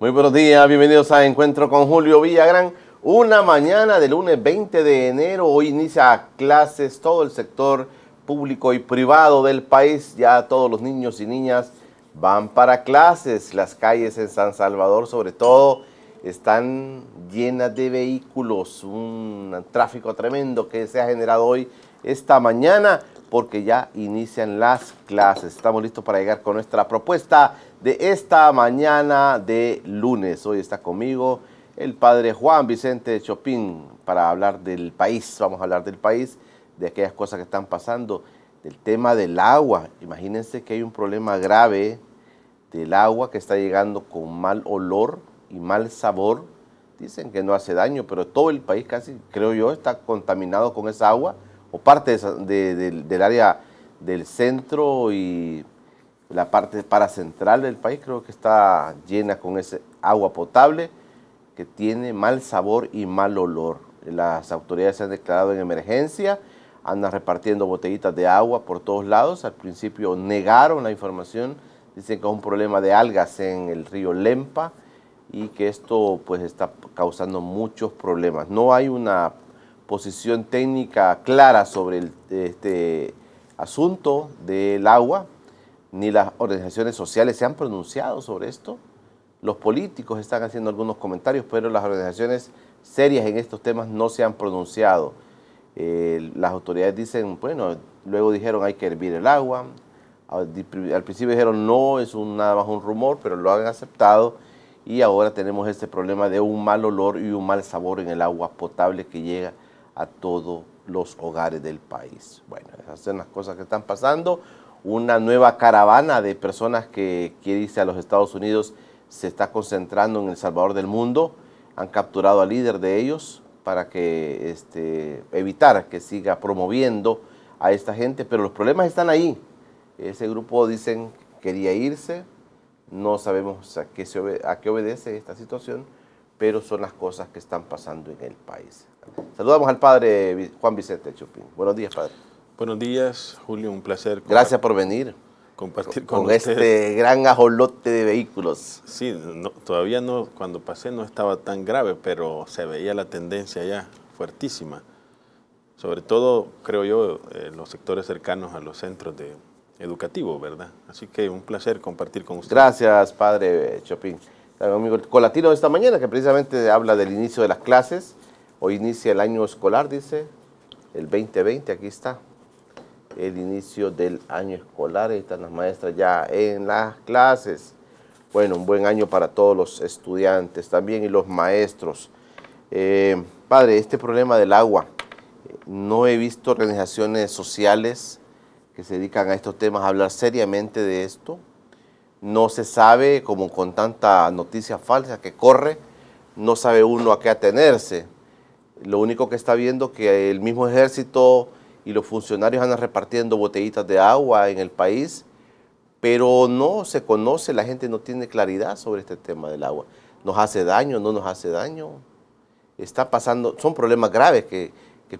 Muy buenos días, bienvenidos a Encuentro con Julio Villagrán. Una mañana del lunes 20 de enero, hoy inicia clases todo el sector público y privado del país. Ya todos los niños y niñas van para clases. Las calles en San Salvador, sobre todo, están llenas de vehículos. Un tráfico tremendo que se ha generado hoy esta mañana porque ya inician las clases. Estamos listos para llegar con nuestra propuesta de esta mañana de lunes. Hoy está conmigo el padre Juan Vicente Chopin para hablar del país. Vamos a hablar del país, de aquellas cosas que están pasando, del tema del agua. Imagínense que hay un problema grave del agua que está llegando con mal olor y mal sabor. Dicen que no hace daño, pero todo el país casi, creo yo, está contaminado con esa agua o parte del área del centro y la parte central del país creo que está llena con ese agua potable que tiene mal sabor y mal olor. Las autoridades se han declarado en emergencia, andan repartiendo botellitas de agua por todos lados. Al principio negaron la información, dicen que es un problema de algas en el río Lempa y que esto pues está causando muchos problemas. No hay una posición técnica clara sobre el, este asunto del agua, ni las organizaciones sociales se han pronunciado sobre esto. Los políticos están haciendo algunos comentarios, pero las organizaciones serias en estos temas no se han pronunciado. Eh, las autoridades dicen, bueno, luego dijeron hay que hervir el agua. Al, principio dijeron no, es nada más un rumor, pero lo han aceptado y ahora tenemos este problema de un mal olor y un mal sabor en el agua potable que llega a todos los hogares del país. Bueno, esas son las cosas que están pasando. Una nueva caravana de personas que quiere irse a los Estados Unidos se está concentrando en El Salvador del Mundo. Han capturado al líder de ellos para que este, evitar que siga promoviendo a esta gente, pero los problemas están ahí. Ese grupo dicen quería irse, no sabemos a qué obedece esta situación, pero son las cosas que están pasando en el país. Saludamos al padre Juan Vicente Chupín. Buenos días, padre. Buenos días, Julio, un placer. Gracias por venir. Compartir con, con este gran ajolote de vehículos. Sí, todavía no, cuando pasé no estaba tan grave, pero se veía la tendencia ya fuertísima. Sobre todo, creo yo, en eh, los sectores cercanos a los centros de, educativos, ¿verdad? Así que un placer compartir con ustedes. Gracias, padre Chopin. Con la tiro de esta mañana, que precisamente habla del inicio de las clases. Hoy inicia el año escolar, dice, el 2020, aquí está. El inicio del año escolar, ahí están las maestras ya en las clases. Bueno, un buen año para todos los estudiantes también y los maestros. Eh, padre, este problema del agua, no he visto organizaciones sociales que se dedican a estos temas a hablar seriamente de esto. No se sabe, como con tanta noticia falsa que corre, no sabe uno a qué atenerse lo único que está viendo que el mismo ejército y los funcionarios andan repartiendo botellitas de agua en el país, pero no se conoce, la gente no tiene claridad sobre este tema del agua. ¿Nos hace daño? ¿No nos hace daño? Está pasando, son problemas graves que,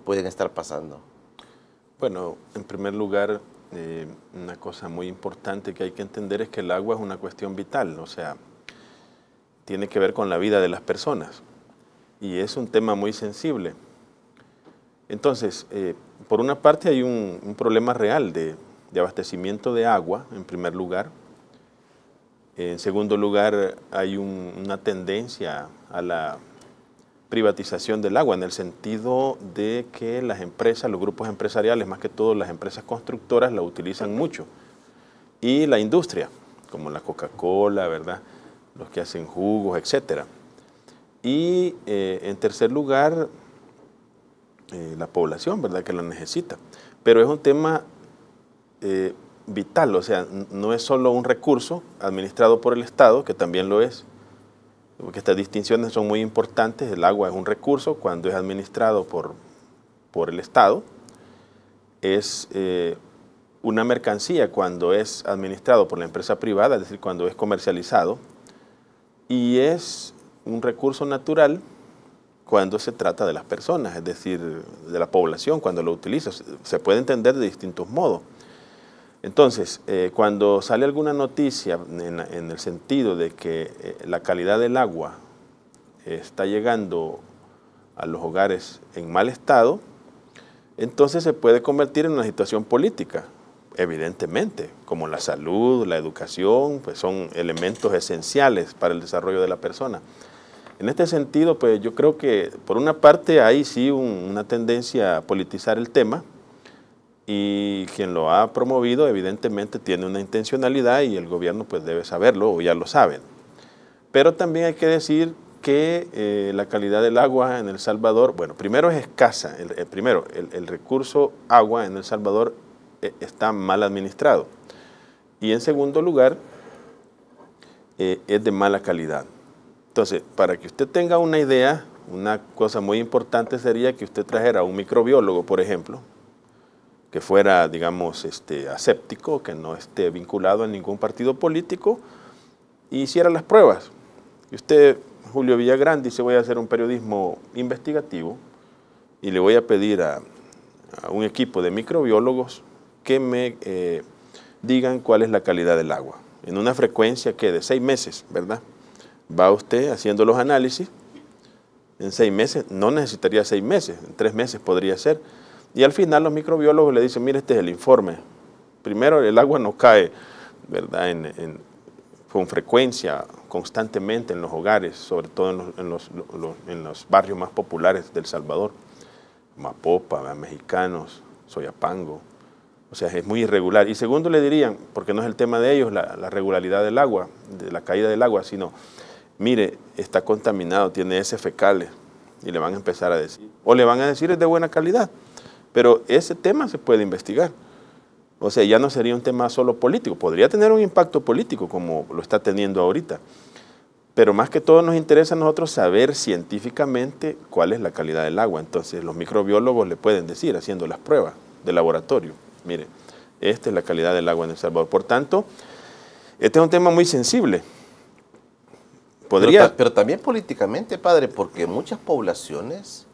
pueden estar pasando. Bueno, en primer lugar, eh, una cosa muy importante que hay que entender es que el agua es una cuestión vital, o sea, tiene que ver con la vida de las personas y es un tema muy sensible. Entonces, eh, por una parte hay un, problema real de, abastecimiento de agua, en primer lugar. En segundo lugar, hay una tendencia a la privatización del agua, en el sentido de que las empresas, los grupos empresariales, más que todo las empresas constructoras, la utilizan mucho. Y la industria, como la Coca-Cola, ¿verdad? Los que hacen jugos, etcétera. Y eh, en tercer lugar, eh, la población, ¿verdad? Que lo necesita. Pero es un tema eh, vital, o sea, no es solo un recurso administrado por el Estado, que también lo es, porque estas distinciones son muy importantes. El agua es un recurso cuando es administrado por, por el Estado, es una mercancía cuando es administrado por la empresa privada, es decir, cuando es comercializado, y es un recurso natural cuando se trata de las personas, es decir, de la población, cuando lo utiliza. Se puede entender de distintos modos. Entonces, eh, cuando sale alguna noticia en, el sentido de que eh, la calidad del agua está llegando a los hogares en mal estado, entonces se puede convertir en una situación política, evidentemente, como la salud, la educación, pues son elementos esenciales para el desarrollo de la persona. En este sentido, pues yo creo que por una parte hay sí una tendencia a politizar el tema y quien lo ha promovido evidentemente tiene una intencionalidad y el gobierno pues debe saberlo o ya lo saben. Pero también hay que decir que eh, la calidad del agua en El Salvador, bueno, primero es escasa, el, eh, primero, el, recurso agua en El Salvador eh, está mal administrado. Y en segundo lugar, es de mala calidad. Entonces, para que usted tenga una idea, una cosa muy importante sería que usted trajera a un microbiólogo, por ejemplo, que fuera, digamos, este, aséptico, que no esté vinculado a ningún partido político, e hiciera las pruebas. Y usted, Julio Villagrán, dice, voy a hacer un periodismo investigativo y le voy a pedir a, un equipo de microbiólogos que me eh, digan cuál es la calidad del agua, en una frecuencia que de seis meses, ¿verdad? va usted haciendo los análisis en seis meses, no necesitaría seis meses, en tres meses podría ser. Y al final los microbiólogos le dicen, mire, este es el informe. Primero, el agua no cae, ¿verdad?, con frecuencia, constantemente en los hogares, sobre todo en los, barrios más populares del Salvador, Mapopa, Mexicanos, Soyapango. O sea, es muy irregular. Y segundo le dirían, porque no es el tema de ellos la, la regularidad del agua, de la caída del agua, sino mire, está contaminado, tiene ese fecales, y le van a empezar a decir. O le van a decir es de buena calidad. Pero ese tema se puede investigar. O sea, ya no sería un tema solo político, podría tener un impacto político como lo está teniendo ahorita. Pero más que todo nos interesa a nosotros saber científicamente cuál es la calidad del agua. Entonces los microbiólogos le pueden decir, haciendo las pruebas de laboratorio, mire, esta es la calidad del agua en El Salvador. Por tanto, este es un tema muy sensible. Pero, también políticamente, padre, porque muchas poblaciones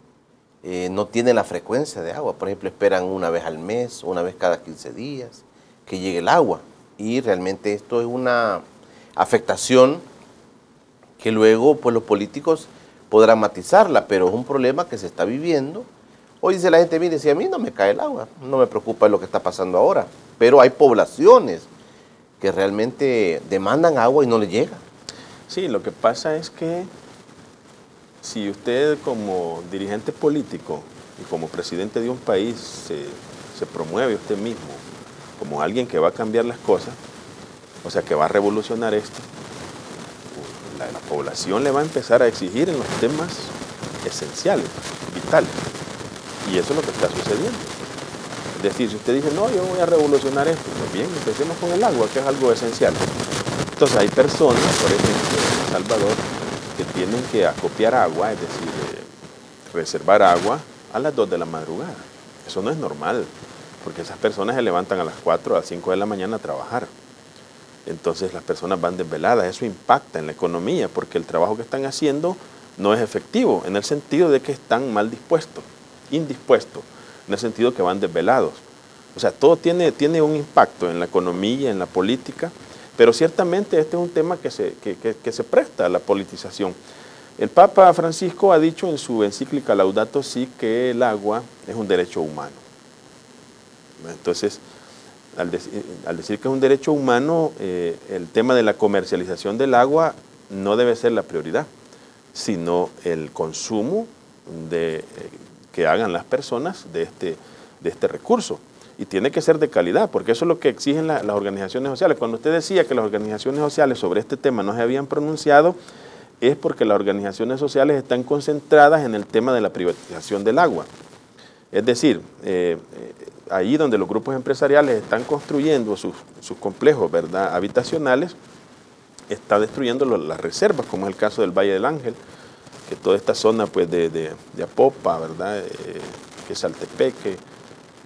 eh, no tienen la frecuencia de agua. Por ejemplo, esperan una vez al mes, una vez cada 15 días, que llegue el agua. Y realmente esto es una afectación que luego pues, los políticos podrán matizarla, pero es un problema que se está viviendo. Hoy dice la gente, mire, si a mí no me cae el agua, no me preocupa lo que está pasando ahora, pero hay poblaciones que realmente demandan agua y no le llega. Sí, lo que pasa es que si usted como dirigente político y como presidente de un país se, promueve usted mismo como alguien que va a cambiar las cosas, o sea, que va a revolucionar esto, pues, la, la población le va a empezar a exigir en los temas esenciales, vitales. Y eso es lo que está sucediendo. Es decir, si usted dice, no, yo voy a revolucionar esto, pues bien, empecemos con el agua, que es algo esencial. Entonces hay personas, por ejemplo, en El Salvador, que tienen que acopiar agua, es decir, eh, reservar agua a las 2 de la madrugada. Eso no es normal, porque esas personas se levantan a las 4, a las 5 de la mañana a trabajar. Entonces las personas van desveladas, eso impacta en la economía, porque el trabajo que están haciendo no es efectivo, en el sentido de que están mal dispuestos, indispuestos, en el sentido que van desvelados. O sea, todo tiene, tiene un impacto en la economía, en la política, pero ciertamente este es un tema que se, se presta a la politización. El Papa Francisco ha dicho en su encíclica Laudato Si que el agua es un derecho humano. Entonces, al, decir que es un derecho humano, eh, el tema de la comercialización del agua no debe ser la prioridad, sino el consumo eh, que hagan las personas de este, de este recurso y tiene que ser de calidad, porque eso es lo que exigen las organizaciones sociales. Cuando usted decía que las organizaciones sociales sobre este tema no se habían pronunciado, es porque las organizaciones sociales están concentradas en el tema de la privatización del agua. Es decir, eh, eh, ahí donde los grupos empresariales están construyendo sus, complejos ¿verdad? habitacionales, está destruyendo las reservas, como es el caso del Valle del Ángel, que toda esta zona pues, de, de, Apopa, ¿verdad? Eh, que es Altepeque,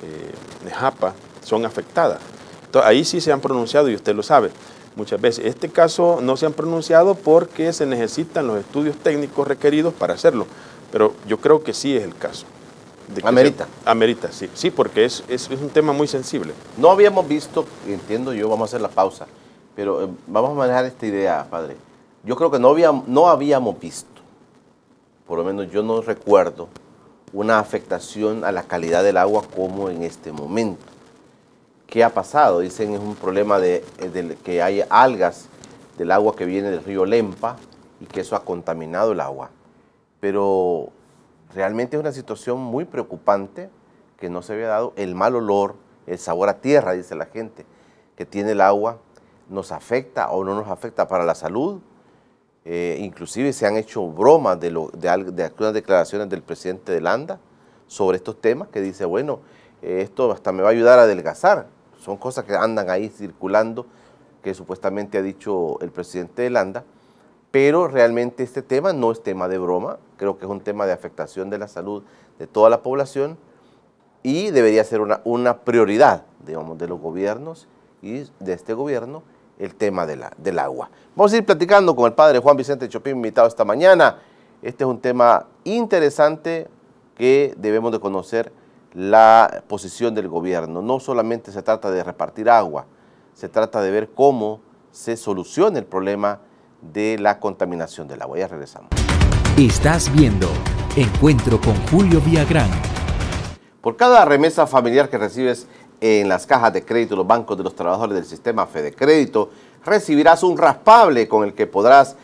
eh, de Japa son afectadas. Entonces, ahí sí se han pronunciado y usted lo sabe muchas veces. Este caso no se han pronunciado porque se necesitan los estudios técnicos requeridos para hacerlo, pero yo creo que sí es el caso. amerita. amerita, sí, sí, porque es, un tema muy sensible. No habíamos visto, entiendo yo, vamos a hacer la pausa, pero eh, vamos a manejar esta idea, padre. Yo creo que no, había, no habíamos visto, por lo menos yo no recuerdo, una afectación a la calidad del agua como en este momento. ¿Qué ha pasado? Dicen es un problema de, eh, de que hay algas del agua que viene del río Lempa y que eso ha contaminado el agua. Pero realmente es una situación muy preocupante que no se había dado. El mal olor, el sabor a tierra, dice la gente, que tiene el agua, nos afecta o no nos afecta para la salud, eh, inclusive se han hecho bromas de, algunas declaraciones del presidente de Landa sobre estos temas que dice, bueno, eh, esto hasta me va a ayudar a adelgazar. Son cosas que andan ahí circulando que supuestamente ha dicho el presidente de Landa, pero realmente este tema no es tema de broma, creo que es un tema de afectación de la salud de toda la población y debería ser una, una prioridad, digamos, de los gobiernos y de este gobierno el tema de la, del agua. Vamos a ir platicando con el padre Juan Vicente Chopin, invitado esta mañana. Este es un tema interesante que debemos de conocer la posición del gobierno. No solamente se trata de repartir agua, se trata de ver cómo se soluciona el problema de la contaminación del agua. Ya regresamos. Estás viendo Encuentro con Julio Villagrán. Por cada remesa familiar que recibes en las cajas de crédito los bancos de los trabajadores del sistema Fede Crédito, recibirás un raspable con el que podrás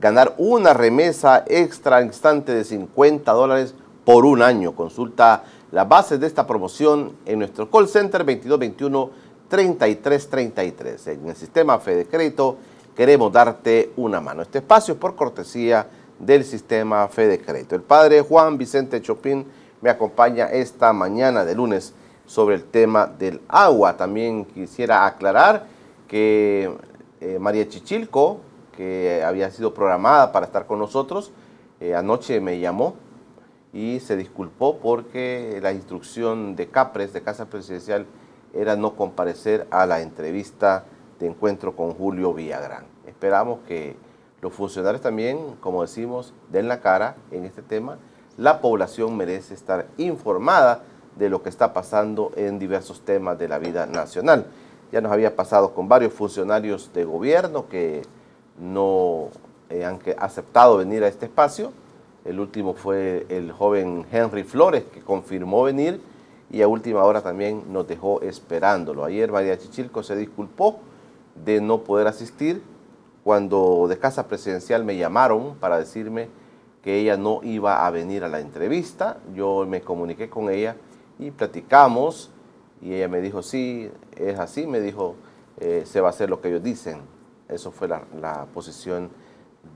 ganar una remesa extra instante de 50 dólares por un año. Consulta las bases de esta promoción en nuestro call center 2221 3333. En el sistema Fede Crédito queremos darte una mano. Este espacio es por cortesía del sistema Fede Crédito. El padre Juan Vicente Chopin me acompaña esta mañana de lunes sobre el tema del agua. También quisiera aclarar que eh, María Chichilco, que había sido programada para estar con nosotros, eh, anoche me llamó y se disculpó porque la instrucción de CAPRES, de Casa Presidencial, era no comparecer a la entrevista de encuentro con Julio Villagrán. Esperamos que los funcionarios también, como decimos, den la cara en este tema. La población merece estar informada de lo que está pasando en diversos temas de la vida nacional. Ya nos había pasado con varios funcionarios de gobierno que no eh, han aceptado venir a este espacio. El último fue el joven Henry Flores, que confirmó venir y a última hora también nos dejó esperándolo. Ayer María Chichilco se disculpó de no poder asistir cuando de Casa Presidencial me llamaron para decirme que ella no iba a venir a la entrevista. Yo me comuniqué con ella y platicamos y ella me dijo, sí, es así, me dijo, eh, se va a hacer lo que ellos dicen. Eso fue la, posición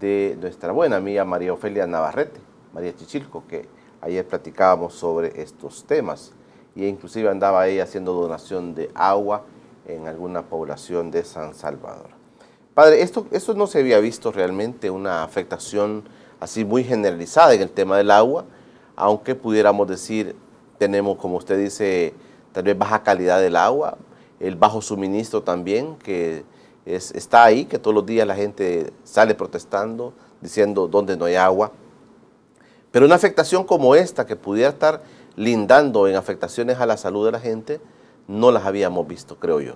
de nuestra buena amiga María Ofelia Navarrete, María Chichilco, que ayer platicábamos sobre estos temas. Y e inclusive andaba ella haciendo donación de agua en alguna población de San Salvador. Padre, esto, esto no se había visto realmente una afectación así muy generalizada en el tema del agua, aunque pudiéramos decir tenemos, como usted dice, tal vez baja calidad del agua, el bajo suministro también, que está ahí, que todos los días la gente sale protestando, diciendo dónde no hay agua. Pero una afectación como esta, que pudiera estar lindando en afectaciones a la salud de la gente, no las habíamos visto, creo yo.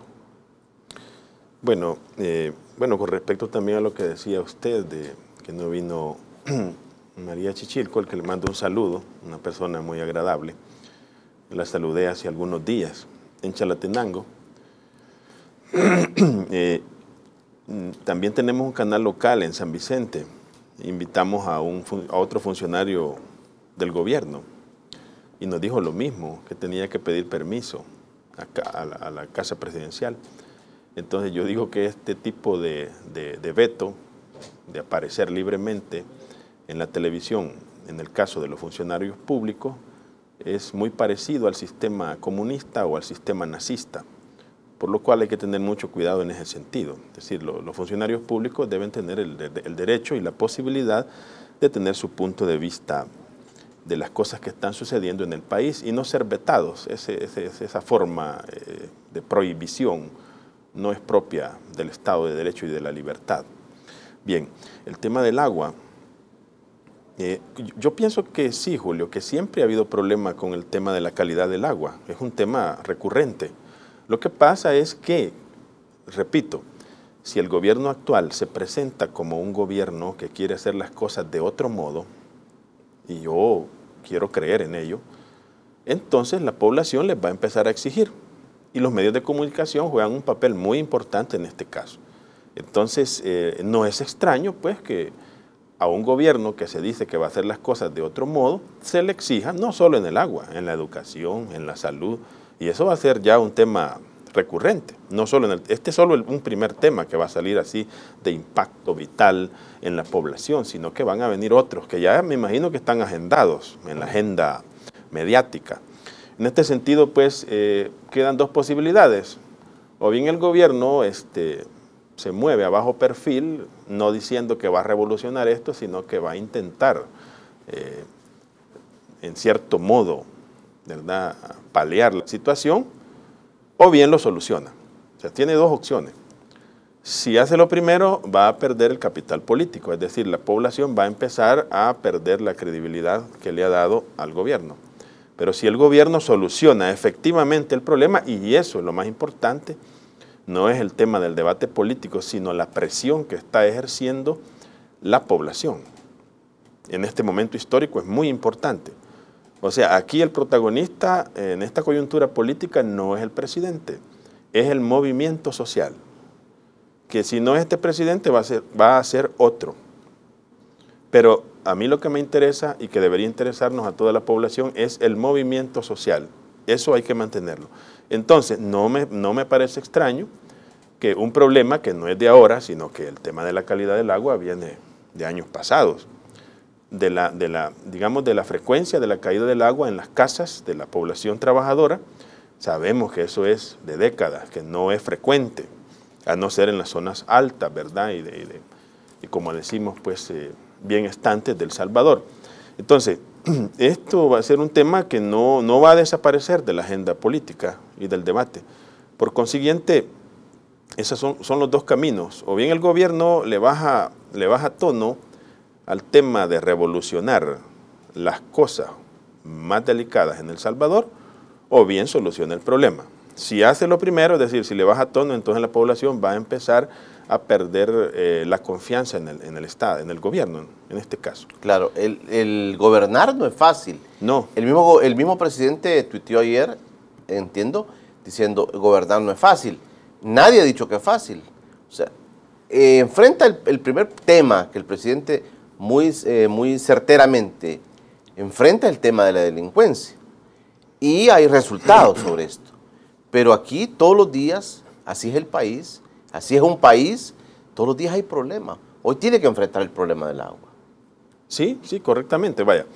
Bueno, eh, bueno, con respecto también a lo que decía usted, de que no vino María Chichilco, el que le mando un saludo, una persona muy agradable la saludé hace algunos días en Chalatenango. Eh, también tenemos un canal local en San Vicente. Invitamos a, un, otro funcionario del gobierno y nos dijo lo mismo, que tenía que pedir permiso a, la, casa presidencial. Entonces yo digo que este tipo de veto, de aparecer libremente en la televisión, en el caso de los funcionarios públicos, es muy parecido al sistema comunista o al sistema nazista, por lo cual hay que tener mucho cuidado en ese sentido. Es decir, los funcionarios públicos deben tener el, derecho y la posibilidad de tener su punto de vista de las cosas que están sucediendo en el país y no ser vetados. esa forma eh, de prohibición no es propia del Estado de Derecho y de la libertad. Bien, el tema del agua eh, yo pienso que sí, Julio, que siempre ha habido problema con el tema de la calidad del agua. Es un tema recurrente. Lo que pasa es que, repito, si el gobierno actual se presenta como un gobierno que quiere hacer las cosas de otro modo, y yo quiero creer en ello, entonces la población les va a empezar a exigir. Y los medios de comunicación juegan un papel muy importante en este caso. Entonces, eh, no es extraño, pues, que a un gobierno que se dice que va a hacer las cosas de otro modo, se le exija no solo en el agua, en la educación, en la salud, y eso va a ser ya un tema recurrente, no solo en este es solo un primer tema que va a salir así de impacto vital en la población, sino que van a venir otros que ya me imagino que están agendados en la agenda mediática. En este sentido, pues, eh, quedan dos posibilidades. O bien el gobierno este, se mueve a bajo perfil, no diciendo que va a revolucionar esto, sino que va a intentar, eh, en cierto modo, ¿verdad? paliar la situación, o bien lo soluciona. O sea, tiene dos opciones. Si hace lo primero, va a perder el capital político, es decir, la población va a empezar a perder la credibilidad que le ha dado al gobierno. Pero si el gobierno soluciona efectivamente el problema, y eso es lo más importante, no es el tema del debate político, sino la presión que está ejerciendo la población. En este momento histórico es muy importante. O sea, aquí el protagonista en esta coyuntura política no es el presidente, es el movimiento social. Que si no es este presidente va a ser, va a ser otro. Pero a mí lo que me interesa y que debería interesarnos a toda la población es el movimiento social. Eso hay que mantenerlo. Entonces, no me, no me parece extraño que un problema que no es de ahora, sino que el tema de la calidad del agua viene de años pasados, de la, de la, digamos, de la frecuencia de la caída del agua en las casas de la población trabajadora, sabemos que eso es de décadas, que no es frecuente, a no ser en las zonas altas, ¿verdad? Y, de, y, como decimos, pues, eh, bien estantes del Salvador. Entonces, esto va a ser un tema que no, va a desaparecer de la agenda política y del debate. Por consiguiente, esos son, son, los dos caminos. O bien el gobierno le baja, le baja tono al tema de revolucionar las cosas más delicadas en El Salvador, o bien soluciona el problema. Si hace lo primero, es decir, si le baja tono, entonces la población va a empezar a perder eh, la confianza en el, en el, Estado, en el gobierno, en este caso. Claro, el, gobernar no es fácil. No. El mismo, el mismo presidente tuiteó ayer, entiendo, diciendo gobernar no es fácil. Nadie ha dicho que es fácil. O sea, eh, enfrenta el, primer tema que el presidente muy, eh, muy certeramente enfrenta el tema de la delincuencia. Y hay resultados sobre esto. Pero aquí todos los días, así es el país, Así es un país, todos los días hay problemas. Hoy tiene que enfrentar el problema del agua. Sí, sí, correctamente. Vaya,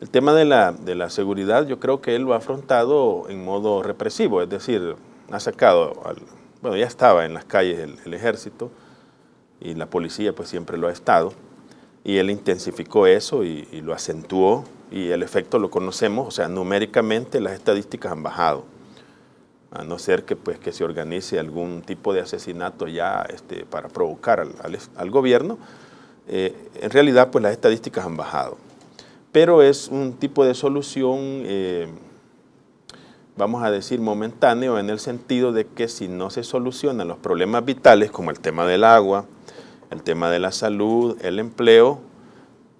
el tema de la, de la seguridad yo creo que él lo ha afrontado en modo represivo, es decir, ha sacado, al, bueno, ya estaba en las calles el, ejército y la policía pues siempre lo ha estado y él intensificó eso y, lo acentuó y el efecto lo conocemos, o sea, numéricamente las estadísticas han bajado a no ser que, pues, que se organice algún tipo de asesinato ya este, para provocar al, gobierno, eh, en realidad pues, las estadísticas han bajado. Pero es un tipo de solución, eh, vamos a decir, momentáneo, en el sentido de que si no se solucionan los problemas vitales como el tema del agua, el tema de la salud, el empleo,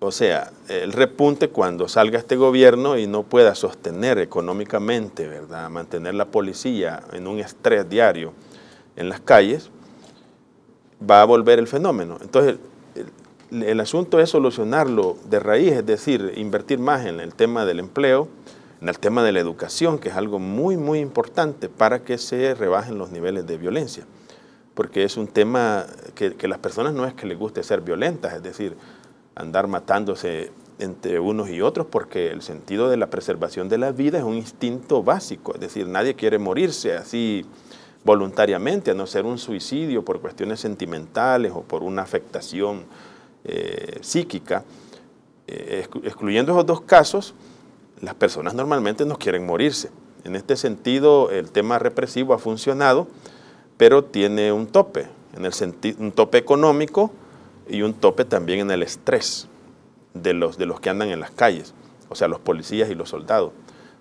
o sea, el repunte cuando salga este gobierno y no pueda sostener económicamente, ¿verdad? Mantener la policía en un estrés diario en las calles, va a volver el fenómeno. Entonces, el, asunto es solucionarlo de raíz, es decir, invertir más en el tema del empleo, en el tema de la educación, que es algo muy, muy importante para que se rebajen los niveles de violencia. Porque es un tema que, que las personas no es que les guste ser violentas, es decir, andar matándose entre unos y otros porque el sentido de la preservación de la vida es un instinto básico, es decir, nadie quiere morirse así voluntariamente, a no ser un suicidio por cuestiones sentimentales o por una afectación eh, psíquica. Eh, excluyendo esos dos casos, las personas normalmente no quieren morirse. En este sentido, el tema represivo ha funcionado, pero tiene un tope, en el un tope económico, y un tope también en el estrés de los, de los que andan en las calles, o sea, los policías y los soldados,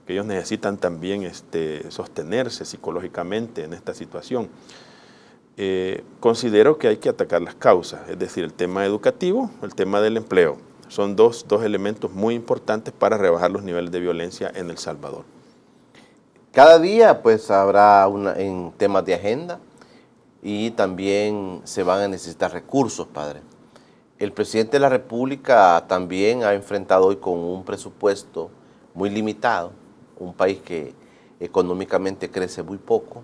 que ellos necesitan también este, sostenerse psicológicamente en esta situación. Eh, considero que hay que atacar las causas, es decir, el tema educativo, el tema del empleo. Son dos, elementos muy importantes para rebajar los niveles de violencia en El Salvador. Cada día pues habrá una, en temas de agenda y también se van a necesitar recursos, padre. El presidente de la República también ha enfrentado hoy con un presupuesto muy limitado, un país que económicamente crece muy poco.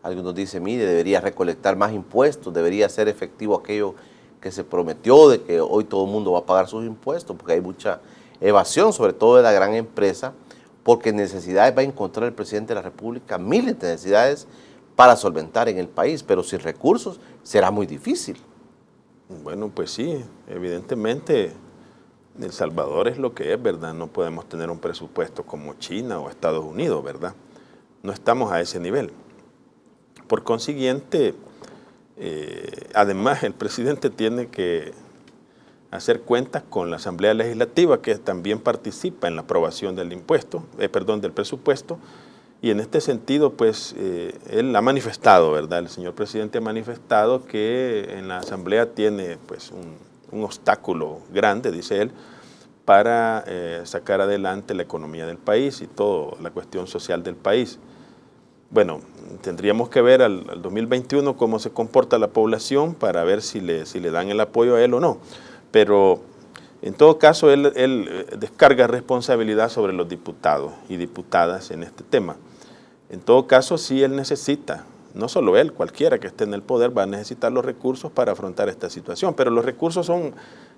Algunos dicen, mire, debería recolectar más impuestos, debería ser efectivo aquello que se prometió de que hoy todo el mundo va a pagar sus impuestos, porque hay mucha evasión, sobre todo de la gran empresa, porque necesidades va a encontrar el presidente de la República, miles de necesidades para solventar en el país, pero sin recursos será muy difícil. Bueno, pues sí, evidentemente El Salvador es lo que es, ¿verdad? No podemos tener un presupuesto como China o Estados Unidos, ¿verdad? No estamos a ese nivel. Por consiguiente, eh, además el presidente tiene que hacer cuentas con la Asamblea Legislativa, que también participa en la aprobación del impuesto, eh, perdón, del presupuesto, y en este sentido, pues, eh, él ha manifestado, ¿verdad? El señor presidente ha manifestado que en la Asamblea tiene, pues, un, obstáculo grande, dice él, para eh, sacar adelante la economía del país y toda la cuestión social del país. Bueno, tendríamos que ver al, 2021 cómo se comporta la población para ver si le, si le dan el apoyo a él o no. Pero en todo caso, él, eh, descarga responsabilidad sobre los diputados y diputadas en este tema. En todo caso, sí él necesita, no solo él, cualquiera que esté en el poder va a necesitar los recursos para afrontar esta situación, pero los recursos son,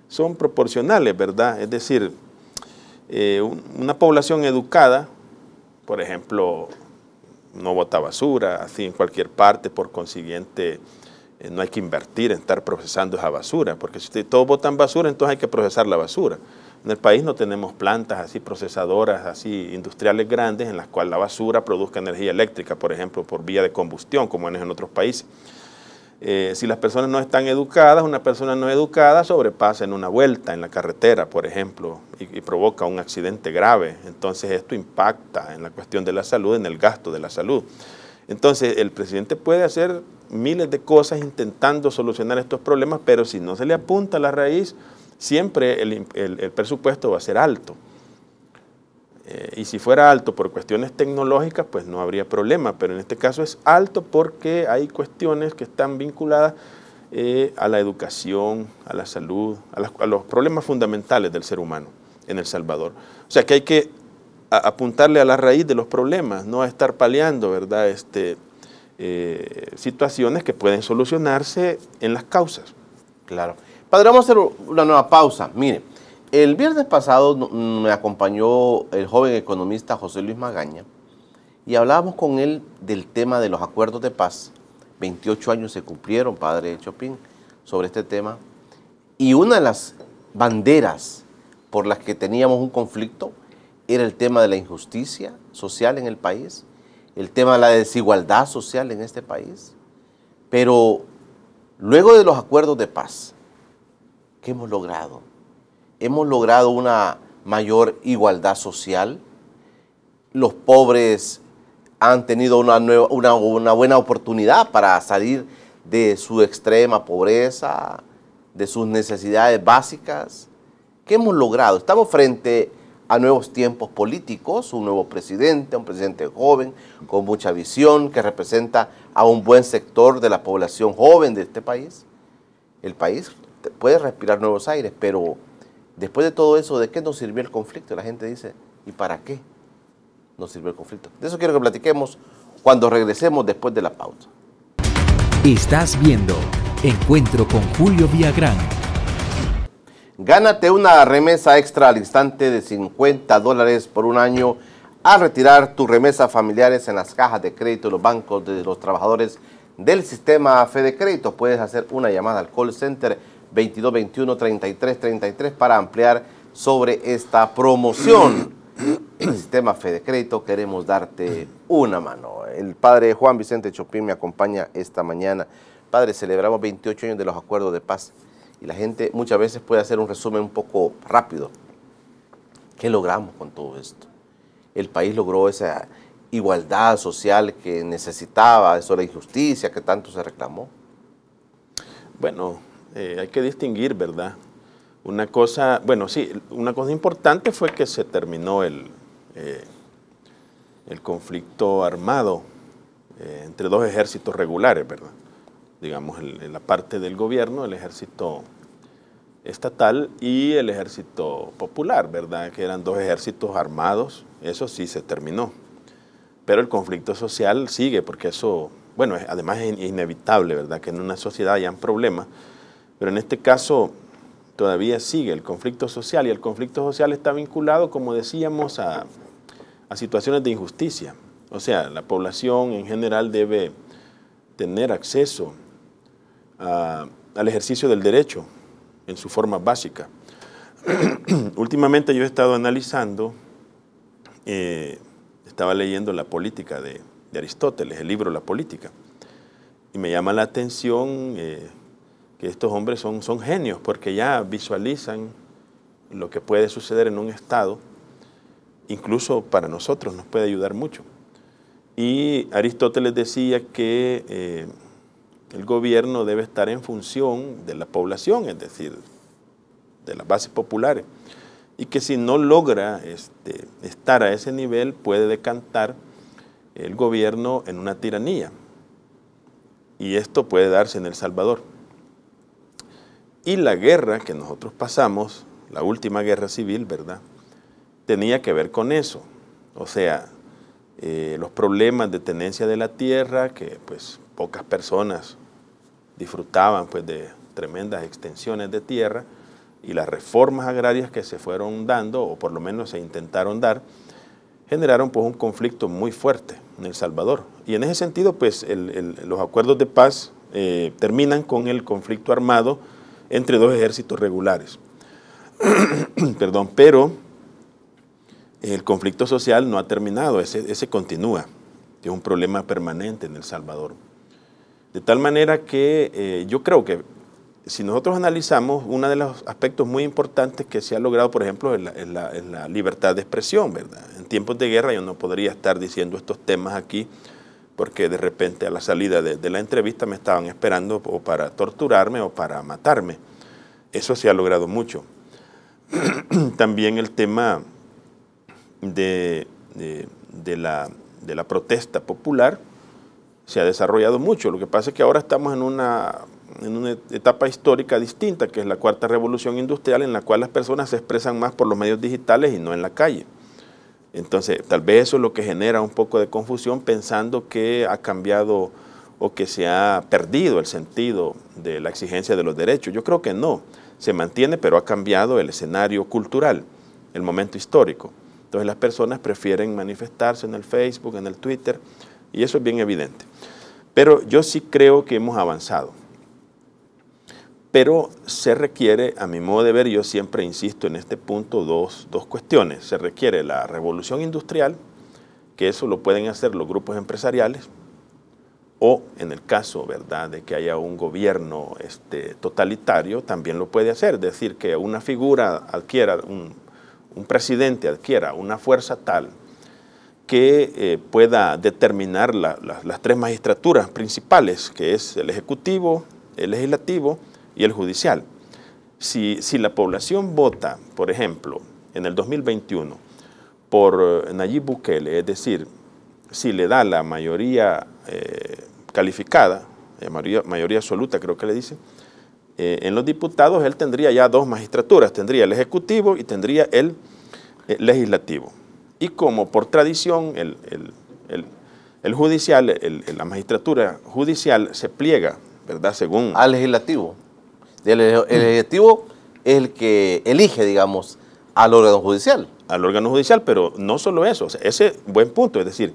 son proporcionales, ¿verdad? Es decir, eh, una población educada, por ejemplo, no vota basura, así en cualquier parte, por consiguiente eh, no hay que invertir en estar procesando esa basura, porque si todos botan basura, entonces hay que procesar la basura. En el país no tenemos plantas así procesadoras, así industriales grandes, en las cuales la basura produzca energía eléctrica, por ejemplo, por vía de combustión, como es en otros países. Eh, si las personas no están educadas, una persona no educada sobrepasa en una vuelta en la carretera, por ejemplo, y, provoca un accidente grave. Entonces esto impacta en la cuestión de la salud, en el gasto de la salud. Entonces el presidente puede hacer miles de cosas intentando solucionar estos problemas, pero si no se le apunta a la raíz, siempre el, presupuesto va a ser alto. Eh, y si fuera alto por cuestiones tecnológicas, pues no habría problema, pero en este caso es alto porque hay cuestiones que están vinculadas eh, a la educación, a la salud, a, los problemas fundamentales del ser humano en El Salvador. O sea que hay que apuntarle a la raíz de los problemas, no a estar paliando, ¿verdad? Este, eh, situaciones que pueden solucionarse en las causas. Claro. Padre, vamos a hacer una nueva pausa. Mire, el viernes pasado me acompañó el joven economista José Luis Magaña y hablábamos con él del tema de los acuerdos de paz. 28 años se cumplieron, padre Chopin, sobre este tema. Y una de las banderas por las que teníamos un conflicto era el tema de la injusticia social en el país el tema de la desigualdad social en este país. Pero luego de los acuerdos de paz, ¿qué hemos logrado? Hemos logrado una mayor igualdad social. Los pobres han tenido una, buena oportunidad para salir de su extrema pobreza, de sus necesidades básicas. ¿Qué hemos logrado? Estamos frente a nuevos tiempos políticos, un nuevo presidente, un presidente joven, con mucha visión, que representa a un buen sector de la población joven de este país. El país puede respirar nuevos aires, pero después de todo eso, ¿de qué nos sirvió el conflicto? La gente dice, ¿y para qué nos sirvió el conflicto? De eso quiero que platiquemos cuando regresemos después de la pausa. Estás viendo Encuentro con Julio Villagrán Gánate una remesa extra al instante de 50 dólares por un año a retirar tus remesas familiares en las cajas de crédito de los bancos de los trabajadores del sistema Fede Crédito. Puedes hacer una llamada al call center 2221-3333 para ampliar sobre esta promoción. El sistema Fede Crédito queremos darte una mano. El padre Juan Vicente Chopin me acompaña esta mañana. Padre, celebramos 28 años de los acuerdos de paz y la gente muchas veces puede hacer un resumen un poco rápido. ¿Qué logramos con todo esto? El país logró esa igualdad social que necesitaba, eso la injusticia que tanto se reclamó. Bueno, eh, hay que distinguir, ¿verdad? Una cosa, bueno, sí, una cosa importante fue que se terminó el, eh, el conflicto armado eh, entre dos ejércitos regulares, ¿verdad? digamos, en, la parte del gobierno, el ejército estatal y el ejército popular, ¿verdad? Que eran dos ejércitos armados, eso sí se terminó. Pero el conflicto social sigue, porque eso, bueno, además es inevitable, ¿verdad? Que en una sociedad hayan problemas, pero en este caso todavía sigue el conflicto social y el conflicto social está vinculado, como decíamos, a situaciones de injusticia. O sea, la población en general debe tener acceso al ejercicio del derecho en su forma básica. Últimamente yo he estado analizando, eh, estaba leyendo la política de, Aristóteles, el libro La Política, y me llama la atención eh, que estos hombres son, genios porque ya visualizan lo que puede suceder en un Estado, incluso para nosotros nos puede ayudar mucho. Y Aristóteles decía que eh, el gobierno debe estar en función de la población, es decir, de las bases populares, y que si no logra este, estar a ese nivel puede decantar el gobierno en una tiranía. Y esto puede darse en El Salvador. Y la guerra que nosotros pasamos, la última guerra civil, ¿verdad? Tenía que ver con eso. O sea, eh, los problemas de tenencia de la tierra, que pues pocas personas disfrutaban pues, de tremendas extensiones de tierra y las reformas agrarias que se fueron dando, o por lo menos se intentaron dar, generaron pues, un conflicto muy fuerte en El Salvador. Y en ese sentido, pues, los acuerdos de paz eh, terminan con el conflicto armado entre dos ejércitos regulares. Perdón, pero el conflicto social no ha terminado, ese, ese continúa, es un problema permanente en El Salvador. De tal manera que eh, yo creo que si nosotros analizamos uno de los aspectos muy importantes que se ha logrado, por ejemplo, es la, libertad de expresión, ¿verdad? En tiempos de guerra yo no podría estar diciendo estos temas aquí porque de repente a la salida de, la entrevista me estaban esperando o para torturarme o para matarme. Eso se ha logrado mucho. También el tema de, la protesta popular, se ha desarrollado mucho. Lo que pasa es que ahora estamos en una, una etapa histórica distinta, que es la cuarta revolución industrial, en la cual las personas se expresan más por los medios digitales y no en la calle. Entonces, tal vez eso es lo que genera un poco de confusión pensando que ha cambiado o que se ha perdido el sentido de la exigencia de los derechos. Yo creo que no, se mantiene, pero ha cambiado el escenario cultural, el momento histórico. Entonces las personas prefieren manifestarse en el Facebook, en el Twitter, y eso es bien evidente. Pero yo sí creo que hemos avanzado. Pero se requiere, a mi modo de ver, yo siempre insisto en este punto, dos, dos cuestiones. Se requiere la revolución industrial, que eso lo pueden hacer los grupos empresariales, o en el caso, ¿verdad?, de que haya un gobierno este, totalitario, también lo puede hacer. Es decir, que una figura adquiera, un presidente adquiera una fuerza tal que eh, pueda determinar las tres magistraturas principales, que es el Ejecutivo, el Legislativo y el Judicial. Si, la población vota, por ejemplo, en el 2021 por eh, Nayib Bukele, es decir, si le da la mayoría eh, calificada, mayoría, absoluta creo que le dice, en los diputados él tendría ya dos magistraturas, tendría el Ejecutivo y tendría el Legislativo. Y como por tradición el, judicial, la magistratura judicial se pliega, ¿verdad? Según... Al legislativo. El, legislativo es el que elige, digamos, al órgano judicial. Al órgano judicial, pero no solo eso, Ese es ese buen punto, es decir,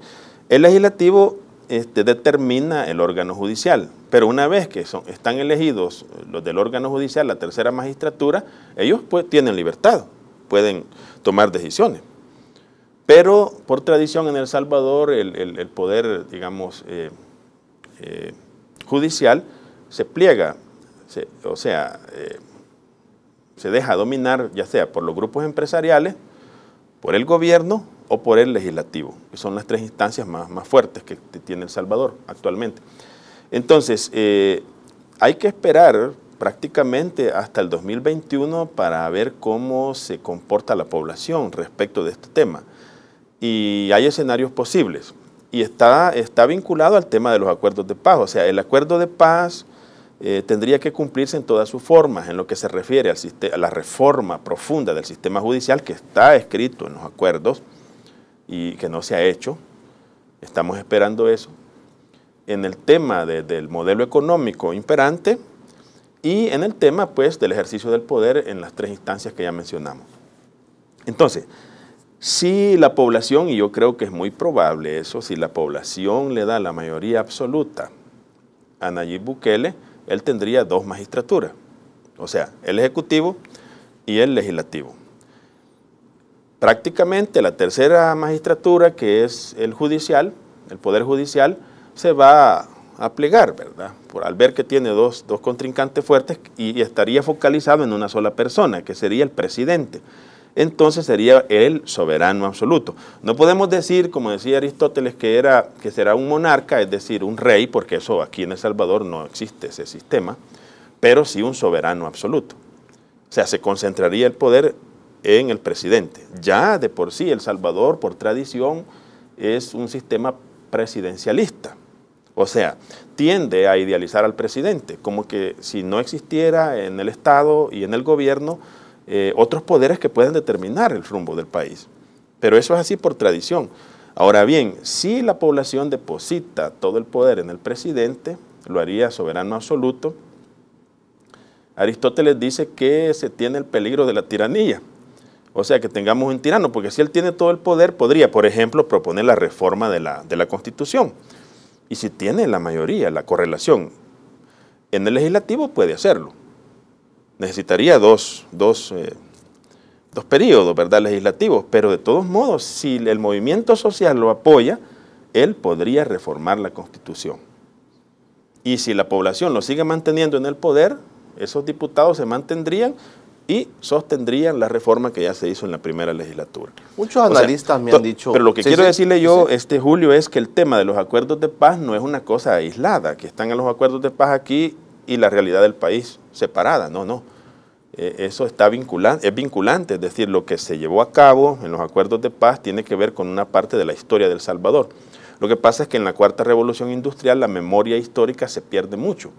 el legislativo este, determina el órgano judicial. Pero una vez que están elegidos los del órgano judicial, la tercera magistratura, ellos pues tienen libertad, pueden tomar decisiones. Pero por tradición en El Salvador el, poder, digamos, eh, eh, judicial se pliega, o sea, eh, se deja dominar ya sea por los grupos empresariales, por el gobierno o por el legislativo, que son las tres instancias más fuertes que tiene El Salvador actualmente. Entonces, hay que esperar prácticamente hasta el 2021 para ver cómo se comporta la población respecto de este tema y hay escenarios posibles. Y está, está vinculado al tema de los acuerdos de paz. O sea, el acuerdo de paz eh, tendría que cumplirse en todas sus formas, en lo que se refiere al a la reforma profunda del sistema judicial que está escrito en los acuerdos y que no se ha hecho. Estamos esperando eso. En el tema del modelo económico imperante y en el tema pues, del ejercicio del poder en las tres instancias que ya mencionamos. Entonces, si la población, y yo creo que es muy probable eso, si la población le da la mayoría absoluta a Nayib Bukele, él tendría dos magistraturas, o sea, el Ejecutivo y el Legislativo. Prácticamente la tercera magistratura, que es el judicial, el Poder Judicial, se va a plegar, ¿verdad? Por, al ver que tiene dos, contrincantes fuertes y estaría focalizado en una sola persona, que sería el presidente entonces sería el soberano absoluto. No podemos decir, como decía Aristóteles, que, era, que será un monarca, es decir, un rey, porque eso aquí en El Salvador no existe ese sistema, pero sí un soberano absoluto. O sea, se concentraría el poder en el presidente. Ya de por sí El Salvador, por tradición, es un sistema presidencialista. O sea, tiende a idealizar al presidente, como que si no existiera en el Estado y en el gobierno, eh, otros poderes que puedan determinar el rumbo del país. Pero eso es así por tradición. Ahora bien, si la población deposita todo el poder en el presidente, lo haría soberano absoluto, Aristóteles dice que se tiene el peligro de la tiranía. O sea, que tengamos un tirano, porque si él tiene todo el poder, podría, por ejemplo, proponer la reforma la, de la Constitución. Y si tiene la mayoría, la correlación en el legislativo, puede hacerlo necesitaría dos, dos, eh, dos periodos ¿verdad? legislativos, pero de todos modos, si el movimiento social lo apoya, él podría reformar la constitución. Y si la población lo sigue manteniendo en el poder, esos diputados se mantendrían y sostendrían la reforma que ya se hizo en la primera legislatura. Muchos analistas me han dicho... Pero lo que quiero decirle yo, este Julio, es que el tema de los acuerdos de paz no es una cosa aislada, que están en los acuerdos de paz aquí y la realidad del país separada. No, no. Eh, eso está vinculante, es vinculante, es decir, lo que se llevó a cabo en los acuerdos de paz tiene que ver con una parte de la historia del Salvador. Lo que pasa es que en la cuarta revolución industrial la memoria histórica se pierde mucho.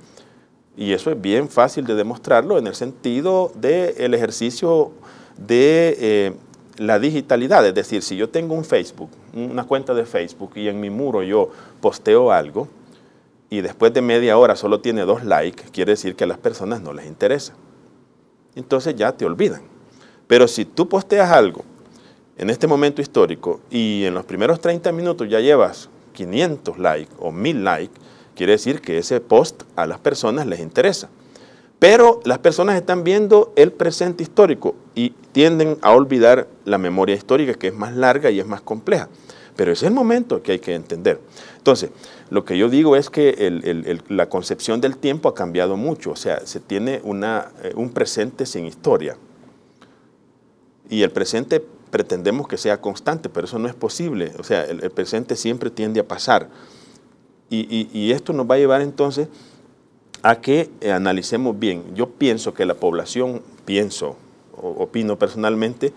Y eso es bien fácil de demostrarlo en el sentido del ejercicio de eh, la digitalidad. Es decir, si yo tengo un Facebook, una cuenta de Facebook y en mi muro yo posteo algo, y después de media hora solo tiene dos likes, quiere decir que a las personas no les interesa. Entonces ya te olvidan. Pero si tú posteas algo en este momento histórico y en los primeros 30 minutos ya llevas 500 likes o 1000 likes, quiere decir que ese post a las personas les interesa. Pero las personas están viendo el presente histórico y tienden a olvidar la memoria histórica que es más larga y es más compleja. Pero es el momento que hay que entender. Entonces, lo que yo digo es que la concepción del tiempo ha cambiado mucho, o sea, se tiene eh, un presente sin historia. Y el presente pretendemos que sea constante, pero eso no es posible, o sea, el, presente siempre tiende a pasar. Y, y esto nos va a llevar entonces a que eh, analicemos bien. Yo pienso que la población, pienso, opino personalmente,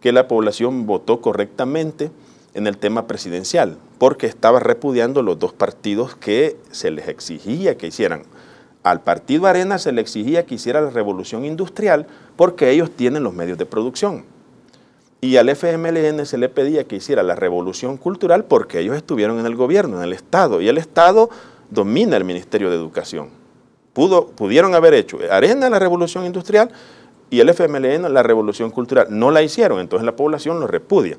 que la población votó correctamente en el tema presidencial, porque estaba repudiando los dos partidos que se les exigía que hicieran. Al partido Arena se le exigía que hiciera la revolución industrial porque ellos tienen los medios de producción. Y al FMLN se le pedía que hiciera la revolución cultural porque ellos estuvieron en el gobierno, en el Estado, y el Estado domina el Ministerio de Educación. pudieron haber hecho Arena la revolución industrial y el FMLN la revolución cultural. No la hicieron, entonces la población lo repudia.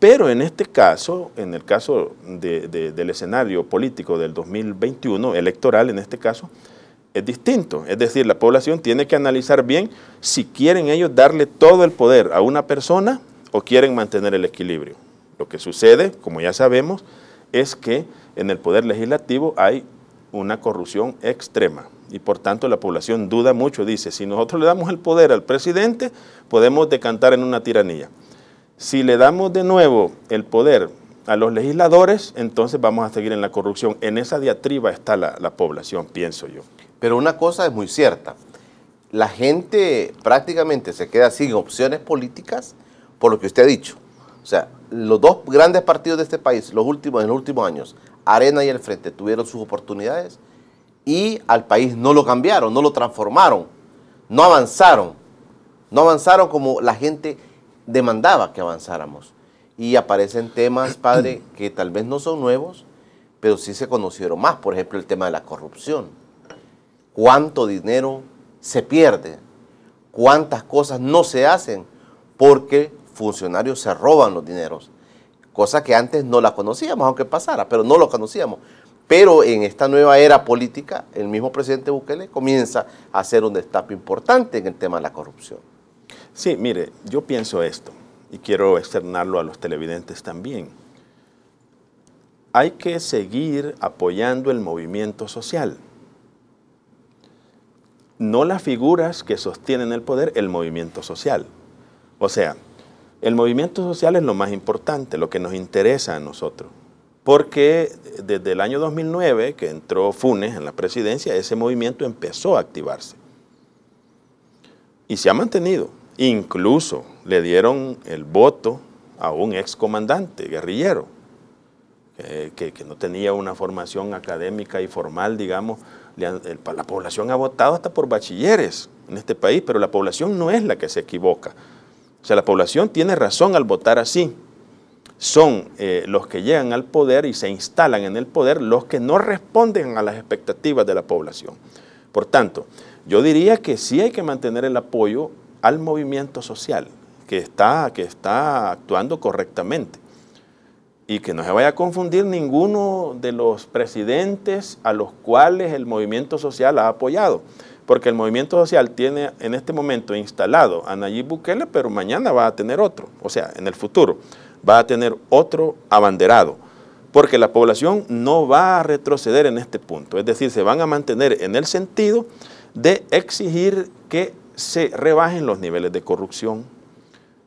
Pero en este caso, en el caso del escenario político del 2021, electoral en este caso, es distinto. Es decir, la población tiene que analizar bien si quieren ellos darle todo el poder a una persona o quieren mantener el equilibrio. Lo que sucede, como ya sabemos, es que en el poder legislativo hay una corrupción extrema y por tanto la población duda mucho, dice, si nosotros le damos el poder al presidente, podemos decantar en una tiranía. Si le damos de nuevo el poder a los legisladores, entonces vamos a seguir en la corrupción. En esa diatriba está la, población, pienso yo. Pero una cosa es muy cierta. La gente prácticamente se queda sin opciones políticas por lo que usted ha dicho. O sea, los dos grandes partidos de este país, los últimos, en los últimos años, Arena y el Frente, tuvieron sus oportunidades y al país no lo cambiaron, no lo transformaron, no avanzaron, no avanzaron como la gente demandaba que avanzáramos. Y aparecen temas, padre, que tal vez no son nuevos, pero sí se conocieron más. Por ejemplo, el tema de la corrupción. ¿Cuánto dinero se pierde? ¿Cuántas cosas no se hacen? Porque funcionarios se roban los dineros. Cosa que antes no la conocíamos, aunque pasara, pero no lo conocíamos. Pero en esta nueva era política, el mismo presidente Bukele comienza a hacer un destape importante en el tema de la corrupción. Sí, mire, yo pienso esto y quiero externarlo a los televidentes también. Hay que seguir apoyando el movimiento social. No las figuras que sostienen el poder, el movimiento social. O sea, el movimiento social es lo más importante, lo que nos interesa a nosotros. Porque desde el año 2009, que entró Funes en la presidencia, ese movimiento empezó a activarse. Y se ha mantenido Incluso le dieron el voto a un excomandante guerrillero, que, no tenía una formación académica y formal, digamos. la población ha votado hasta por bachilleres en este país, pero la población no es la que se equivoca. O sea, la población tiene razón al votar así. Son eh, los que llegan al poder y se instalan en el poder los que no responden a las expectativas de la población. Por tanto, yo diría que sí hay que mantener el apoyo al movimiento social que está, que está actuando correctamente. Y que no se vaya a confundir ninguno de los presidentes a los cuales el movimiento social ha apoyado. Porque el movimiento social tiene en este momento instalado a Nayib Bukele, pero mañana va a tener otro. O sea, en el futuro va a tener otro abanderado. Porque la población no va a retroceder en este punto. Es decir, se van a mantener en el sentido de exigir que se rebajen los niveles de corrupción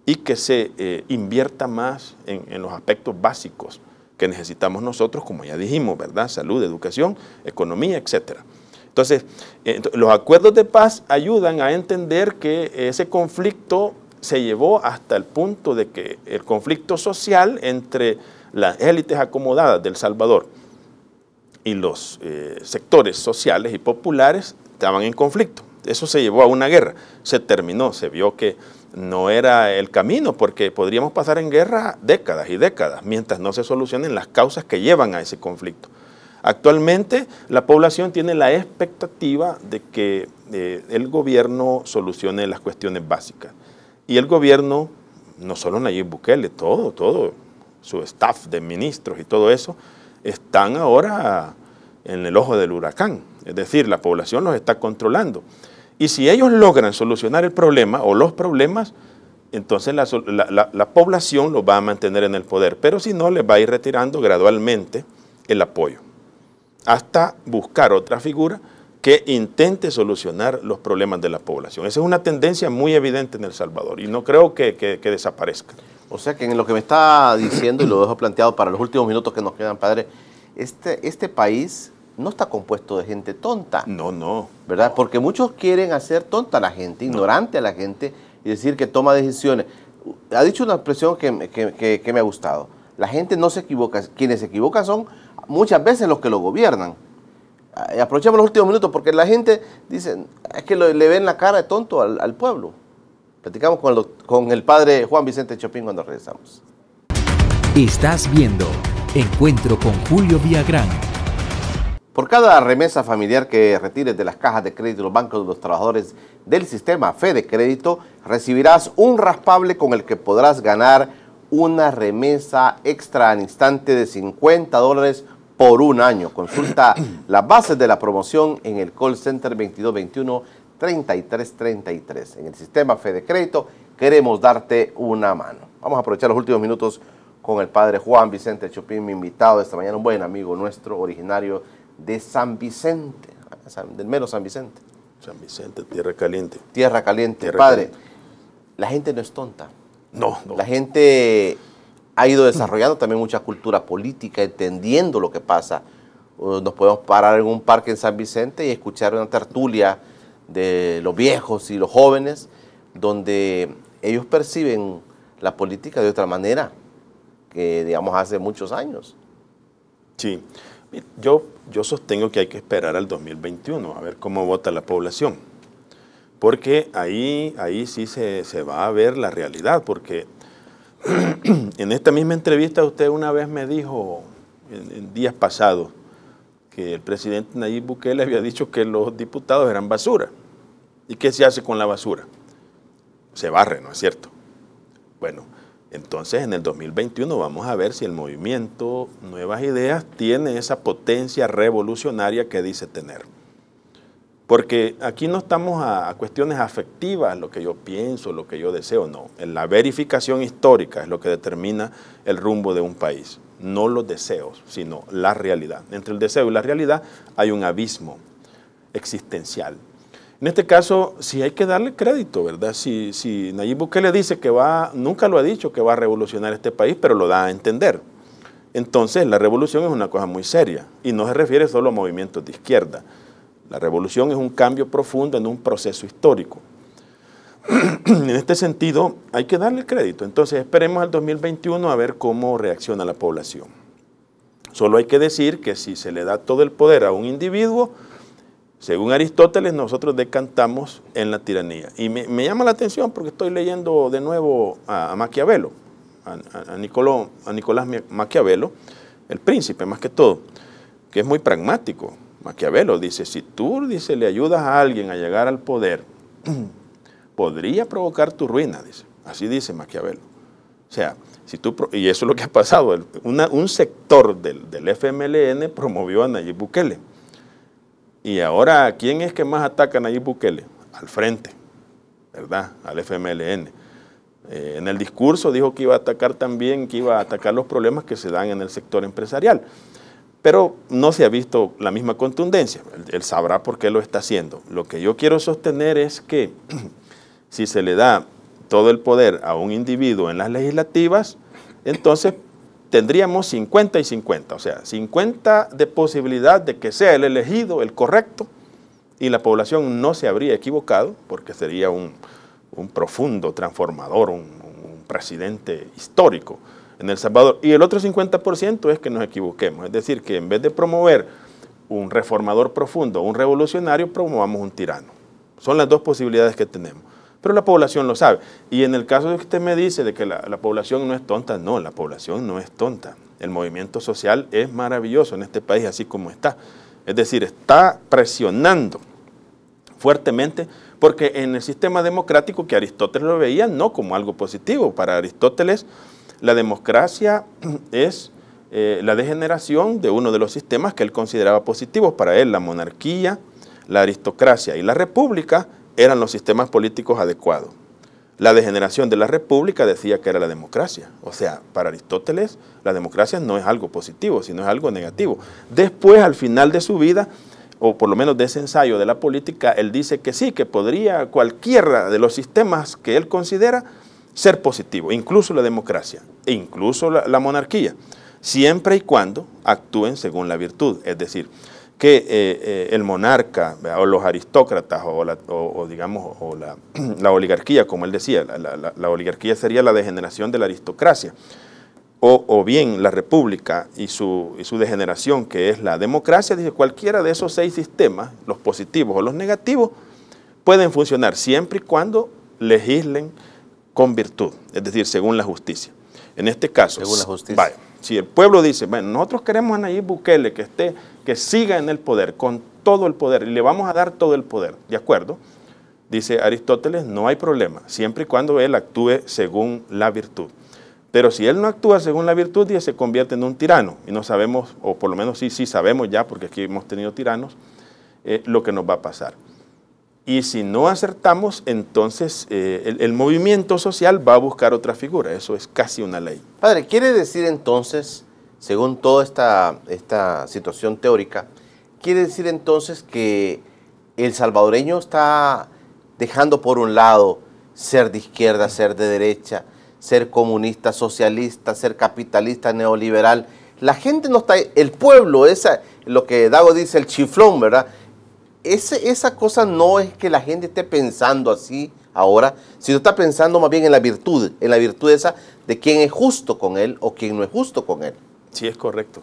y que se eh, invierta más en, los aspectos básicos que necesitamos nosotros, como ya dijimos, ¿verdad? Salud, educación, economía, etcétera. Entonces, eh, los acuerdos de paz ayudan a entender que ese conflicto se llevó hasta el punto de que el conflicto social entre las élites acomodadas del Salvador y los eh, sectores sociales y populares estaban en conflicto eso se llevó a una guerra. Se terminó, se vio que no era el camino, porque podríamos pasar en guerra décadas y décadas, mientras no se solucionen las causas que llevan a ese conflicto. Actualmente la población tiene la expectativa de que eh, el gobierno solucione las cuestiones básicas. Y el gobierno, no solo Nayib Bukele, todo, todo, su staff de ministros y todo eso, están ahora en el ojo del huracán. Es decir, la población los está controlando. Y si ellos logran solucionar el problema o los problemas, entonces la, población los va a mantener en el poder. Pero si no, les va a ir retirando gradualmente el apoyo. Hasta buscar otra figura que intente solucionar los problemas de la población. Esa es una tendencia muy evidente en El Salvador y no creo que, desaparezca. O sea que en lo que me está diciendo, y lo dejo planteado para los últimos minutos que nos quedan, padre, este, este país no está compuesto de gente tonta. No, no. ¿Verdad? Porque muchos quieren hacer tonta a la gente, ignorante a la gente y decir que toma decisiones. Ha dicho una expresión que, me ha gustado. La gente no se equivoca. Quienes se equivocan son muchas veces los que lo gobiernan. Aprovechemos los últimos minutos porque la gente dice, es que le ven la cara de tonto al, pueblo. Platicamos con el, con el padre Juan Vicente Chopin cuando regresamos. Estás viendo Encuentro con Julio Villagrán por cada remesa familiar que retires de las cajas de crédito de los bancos de los trabajadores del sistema Fede Crédito, recibirás un raspable con el que podrás ganar una remesa extra al instante de 50 dólares por un año. Consulta las bases de la promoción en el call center 2221 3333. En el sistema Fede Crédito queremos darte una mano. Vamos a aprovechar los últimos minutos con el padre Juan Vicente Chopin, mi invitado esta mañana, un buen amigo nuestro, originario de San Vicente, del mero San Vicente. San Vicente, Tierra Caliente. Tierra Caliente, padre. La gente no es tonta. No, no. La gente ha ido desarrollando también mucha cultura política, entendiendo lo que pasa. Nos podemos parar en un parque en San Vicente y escuchar una tertulia de los viejos y los jóvenes, donde ellos perciben la política de otra manera que, digamos, hace muchos años. Sí. Yo, yo sostengo que hay que esperar al 2021 a ver cómo vota la población, porque ahí, ahí sí se, va a ver la realidad, porque en esta misma entrevista usted una vez me dijo, en, días pasados, que el presidente Nayib Bukele había dicho que los diputados eran basura. ¿Y qué se hace con la basura? Se barre, ¿no es cierto? Bueno, entonces, en el 2021 vamos a ver si el movimiento Nuevas Ideas tiene esa potencia revolucionaria que dice tener. Porque aquí no estamos a, cuestiones afectivas, lo que yo pienso, lo que yo deseo, no. La verificación histórica es lo que determina el rumbo de un país, no los deseos, sino la realidad. Entre el deseo y la realidad hay un abismo existencial, en este caso, sí hay que darle crédito, ¿verdad? Si, si Nayib Bukele dice que va, nunca lo ha dicho que va a revolucionar este país, pero lo da a entender. Entonces, la revolución es una cosa muy seria y no se refiere solo a movimientos de izquierda. La revolución es un cambio profundo en un proceso histórico. en este sentido, hay que darle crédito. Entonces, esperemos al 2021 a ver cómo reacciona la población. Solo hay que decir que si se le da todo el poder a un individuo, según Aristóteles, nosotros decantamos en la tiranía. Y me, llama la atención porque estoy leyendo de nuevo a, Maquiavelo, a, Nicolás Maquiavelo, el príncipe más que todo, que es muy pragmático. Maquiavelo dice, si tú dice, le ayudas a alguien a llegar al poder, podría provocar tu ruina, dice. Así dice Maquiavelo. O sea, si tú, y eso es lo que ha pasado. un sector del, del FMLN promovió a Nayib Bukele y ahora, ¿quién es que más ataca a Nayib Bukele? Al frente, ¿verdad? Al FMLN. Eh, en el discurso dijo que iba a atacar también, que iba a atacar los problemas que se dan en el sector empresarial. Pero no se ha visto la misma contundencia. él sabrá por qué lo está haciendo. Lo que yo quiero sostener es que si se le da todo el poder a un individuo en las legislativas, entonces tendríamos 50 y 50, o sea, 50 de posibilidad de que sea el elegido, el correcto, y la población no se habría equivocado, porque sería un, profundo transformador, un, un, presidente histórico en El Salvador. Y el otro 50% es que nos equivoquemos, es decir, que en vez de promover un reformador profundo, un revolucionario, promovamos un tirano. Son las dos posibilidades que tenemos pero la población lo sabe. Y en el caso de que usted me dice de que la, población no es tonta, no, la población no es tonta. El movimiento social es maravilloso en este país así como está. Es decir, está presionando fuertemente porque en el sistema democrático que Aristóteles lo veía no como algo positivo. Para Aristóteles la democracia es eh, la degeneración de uno de los sistemas que él consideraba positivos. Para él la monarquía, la aristocracia y la república eran los sistemas políticos adecuados. La degeneración de la república decía que era la democracia. O sea, para Aristóteles la democracia no es algo positivo, sino es algo negativo. Después, al final de su vida, o por lo menos de ese ensayo de la política, él dice que sí, que podría cualquiera de los sistemas que él considera ser positivo, incluso la democracia, e incluso la, la monarquía, siempre y cuando actúen según la virtud. Es decir, que eh, eh, el monarca o los aristócratas o, la, digamos o la, oligarquía, como él decía, la, oligarquía sería la degeneración de la aristocracia, o, bien la república y su, su, degeneración, que es la democracia, dice cualquiera de esos seis sistemas, los positivos o los negativos, pueden funcionar siempre y cuando legislen con virtud, es decir, según la justicia. En este caso, según la justicia si el pueblo dice, bueno, nosotros queremos a Nayib Bukele que esté, que siga en el poder, con todo el poder, y le vamos a dar todo el poder, ¿de acuerdo? Dice Aristóteles, no hay problema, siempre y cuando él actúe según la virtud. Pero si él no actúa según la virtud, ya se convierte en un tirano. Y no sabemos, o por lo menos sí, sí sabemos ya, porque aquí hemos tenido tiranos, eh, lo que nos va a pasar. Y si no acertamos, entonces eh, el, movimiento social va a buscar otra figura. Eso es casi una ley. Padre, ¿quiere decir entonces, según toda esta, esta situación teórica, quiere decir entonces que el salvadoreño está dejando por un lado ser de izquierda, ser de derecha, ser comunista, socialista, ser capitalista, neoliberal? La gente no está, el pueblo, esa, lo que Dago dice, el chiflón, ¿verdad? esa cosa no es que la gente esté pensando así ahora, sino está pensando más bien en la virtud, en la virtud esa de quién es justo con él o quién no es justo con él. Sí, es correcto.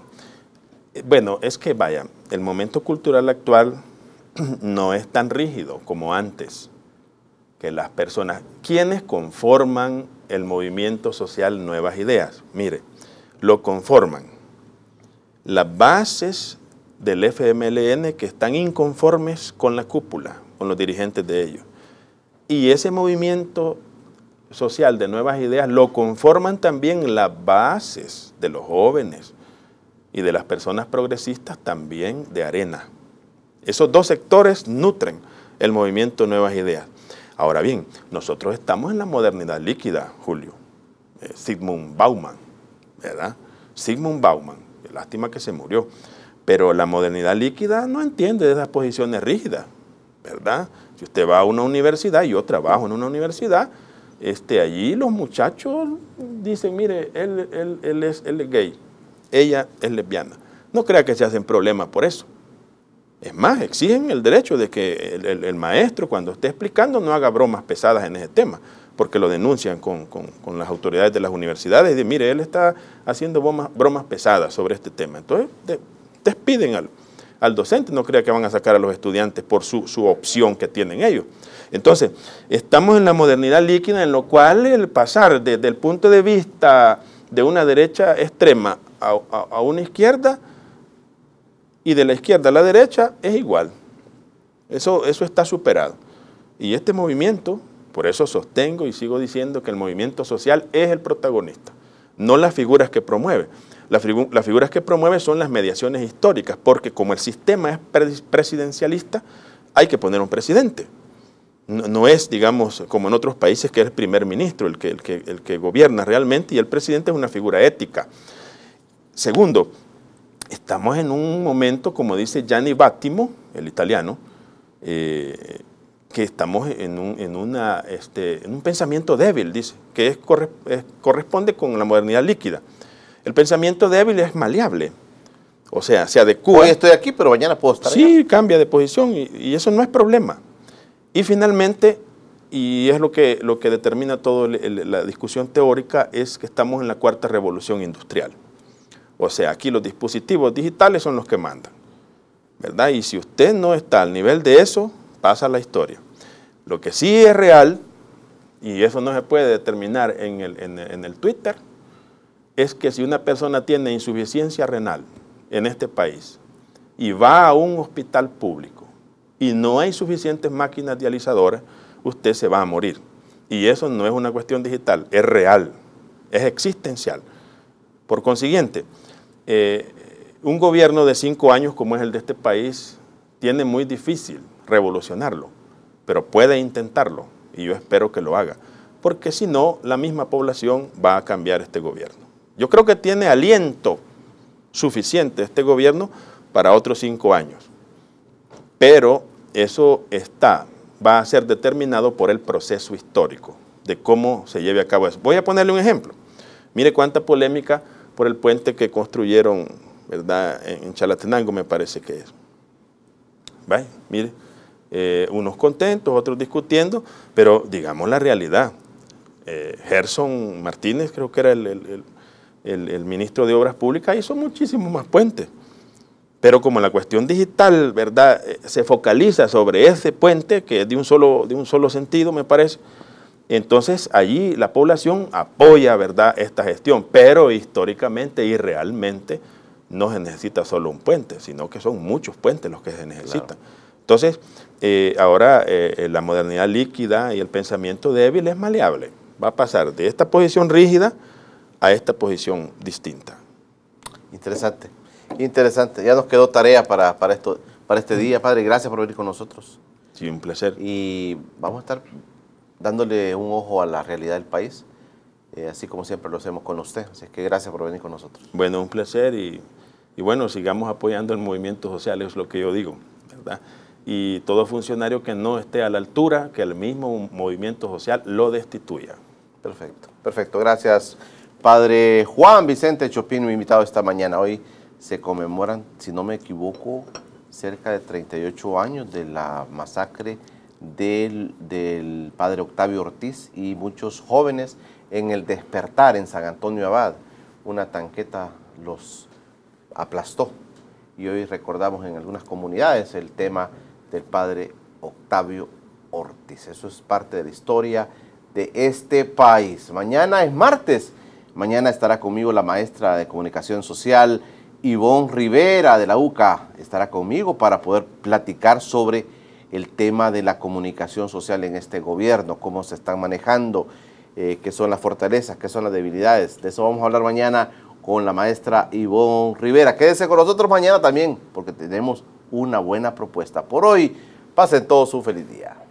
Eh, bueno, es que vaya, el momento cultural actual no es tan rígido como antes, que las personas, quienes conforman el movimiento social Nuevas Ideas? Mire, lo conforman las bases del FMLN que están inconformes con la cúpula, con los dirigentes de ellos. Y ese movimiento social de nuevas ideas lo conforman también las bases de los jóvenes y de las personas progresistas también de arena. Esos dos sectores nutren el movimiento de Nuevas Ideas. Ahora bien, nosotros estamos en la modernidad líquida, Julio. Eh, Sigmund Bauman, ¿verdad? Sigmund Bauman, lástima que se murió pero la modernidad líquida no entiende de esas posiciones rígidas, ¿verdad? Si usted va a una universidad, yo trabajo en una universidad, este, allí los muchachos dicen, mire, él, es, gay, ella es lesbiana. No crea que se hacen problemas por eso. Es más, exigen el derecho de que el, maestro, cuando esté explicando, no haga bromas pesadas en ese tema, porque lo denuncian con, las autoridades de las universidades y de, mire, él está haciendo bromas, bromas pesadas sobre este tema. Entonces, despiden al, al docente, no crea que van a sacar a los estudiantes por su, opción que tienen ellos. Entonces, estamos en la modernidad líquida en lo cual el pasar desde el punto de vista de una derecha extrema a, una izquierda y de la izquierda a la derecha es igual. Eso, eso está superado. Y este movimiento, por eso sostengo y sigo diciendo que el movimiento social es el protagonista, no las figuras que promueve las, figuras que promueve son las mediaciones históricas, porque como el sistema es presidencialista, hay que poner un presidente. No, es, digamos, como en otros países, que es el primer ministro el que, gobierna realmente y el presidente es una figura ética. Segundo, estamos en un momento, como dice Gianni Battimo, el italiano, eh, que estamos en un, en este, pensamiento débil, dice, que eh, corresponde con la modernidad líquida. El pensamiento débil es maleable. O sea, se adecua. Hoy estoy aquí, pero mañana puedo estar. Sí, cambia de posición y, eso no es problema. Y finalmente, y es lo que, lo que determina toda la discusión teórica, es que estamos en la cuarta revolución industrial. O sea, aquí los dispositivos digitales son los que mandan. ¿Verdad? Y si usted no está al nivel de eso, pasa la historia. Lo que sí es real, y eso no se puede determinar en el, en el Twitter, es que si una persona tiene insuficiencia renal en este país y va a un hospital público y no hay suficientes máquinas dializadoras, usted se va a morir. Y eso no es una cuestión digital, es real, es existencial. Por consiguiente, eh, un gobierno de cinco años como es el de este país tiene muy difícil revolucionarlo, pero puede intentarlo y yo espero que lo haga, porque si no, la misma población va a cambiar este gobierno. Yo creo que tiene aliento suficiente este gobierno para otros cinco años. Pero eso está, va a ser determinado por el proceso histórico de cómo se lleve a cabo eso. Voy a ponerle un ejemplo. Mire cuánta polémica por el puente que construyeron, ¿verdad? En Chalatenango me parece que es. Mire, eh, unos contentos, otros discutiendo, pero digamos la realidad. Eh, Gerson Martínez creo que era el el, ministro de Obras Públicas hizo muchísimos más puentes. Pero como la cuestión digital, ¿verdad?, eh, se focaliza sobre ese puente, que es de un solo, de un solo sentido, me parece, entonces allí la población apoya, ¿verdad?, esta gestión. Pero históricamente y realmente no se necesita solo un puente, sino que son muchos puentes los que se necesitan. Entonces, eh, ahora eh, la modernidad líquida y el pensamiento débil es maleable. Va a pasar de esta posición rígida a esta posición distinta. Interesante, interesante. Ya nos quedó tarea para, esto, para este día, padre. Gracias por venir con nosotros. Sí, un placer. Y vamos a estar dándole un ojo a la realidad del país, eh, así como siempre lo hacemos con usted. Así que gracias por venir con nosotros. Bueno, un placer y, y bueno, sigamos apoyando el movimiento social, es lo que yo digo, ¿verdad? y todo funcionario que no esté a la altura que el mismo movimiento social lo destituya. Perfecto, perfecto. Gracias. Padre Juan Vicente Chopin, mi invitado esta mañana. Hoy se conmemoran, si no me equivoco, cerca de 38 años de la masacre del, del padre Octavio Ortiz y muchos jóvenes en el despertar en San Antonio Abad. Una tanqueta los aplastó y hoy recordamos en algunas comunidades el tema del padre Octavio Ortiz. Eso es parte de la historia de este país. Mañana es martes Mañana estará conmigo la maestra de comunicación social, Ivonne Rivera de la UCA, estará conmigo para poder platicar sobre el tema de la comunicación social en este gobierno, cómo se están manejando, eh, qué son las fortalezas, qué son las debilidades. De eso vamos a hablar mañana con la maestra Ivonne Rivera. Quédese con nosotros mañana también, porque tenemos una buena propuesta. Por hoy, pasen todos un feliz día.